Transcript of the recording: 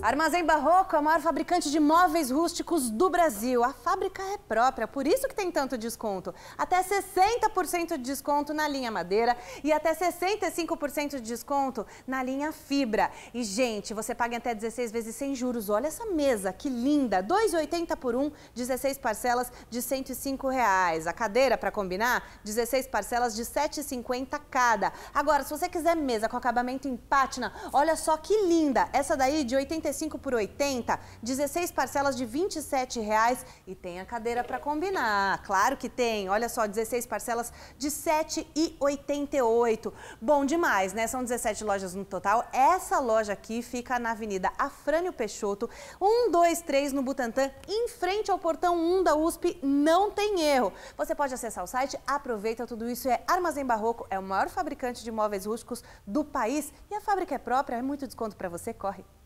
Armazém Barroco é o maior fabricante de móveis rústicos do Brasil. A fábrica é própria, por isso que tem tanto desconto. Até 60% de desconto na linha madeira e até 65% de desconto na linha fibra. E, gente, você paga até 16 vezes sem juros. Olha essa mesa, que linda! 2,80 por 1, 16 parcelas de 105 reais. A cadeira, para combinar, 16 parcelas de 7,50 cada. Agora, se você quiser mesa com acabamento em pátina, olha só que linda! Essa daí de 85 45 por 80, 16 parcelas de R$ 27,00 reais, e tem a cadeira para combinar. Claro que tem. Olha só, 16 parcelas de R$ 7,88. Bom demais, né? São 17 lojas no total. Essa loja aqui fica na Avenida Afrânio Peixoto, 123 no Butantã, em frente ao portão 1 da USP. Não tem erro. Você pode acessar o site, aproveita tudo isso. É Armazém Barroco, é o maior fabricante de móveis rústicos do país e a fábrica é própria, é muito desconto para você, corre.